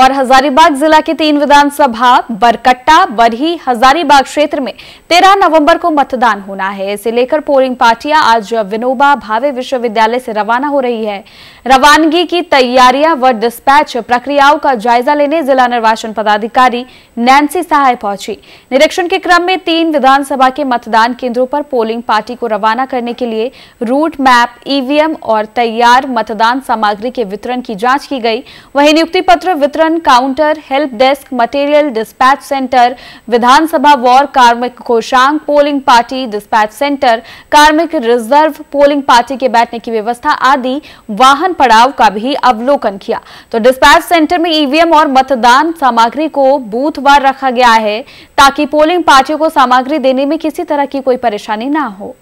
और हजारीबाग जिला की तीन विधानसभा बरकट्टा बरही हजारीबाग क्षेत्र में 13 नवंबर को मतदान होना है इसे लेकर पोलिंग पार्टियां आज विनोबा भावे विश्वविद्यालय से रवाना हो रही है रवानगी की तैयारियां व डिस्पैच प्रक्रियाओं का जायजा लेने जिला निर्वाचन पदाधिकारी नैन्सी सहाय पहुंची निरीक्षण के क्रम में तीन विधानसभा के मतदान केंद्रों पर पोलिंग पार्टी को रवाना करने के लिए रूट मैप ईवीएम और तैयार मतदान सामग्री के वितरण की जाँच की गई वही नियुक्ति पत्र वितरण नियंत्रण counter help desk material dispatch centre विधानसभा वॉर कार्मिक कोषांग पोलिंग पार्टी डिस्पैच सेंटर कार्मिक रिजर्व पोलिंग पार्टी के बैठने की व्यवस्था आदि वाहन पड़ाव का भी अवलोकन किया तो डिस्पैच सेंटर में ईवीएम e और मतदान सामग्री को बूथ बार रखा गया है ताकि पोलिंग पार्टियों को सामग्री देने में किसी तरह की कोई परेशानी ना हो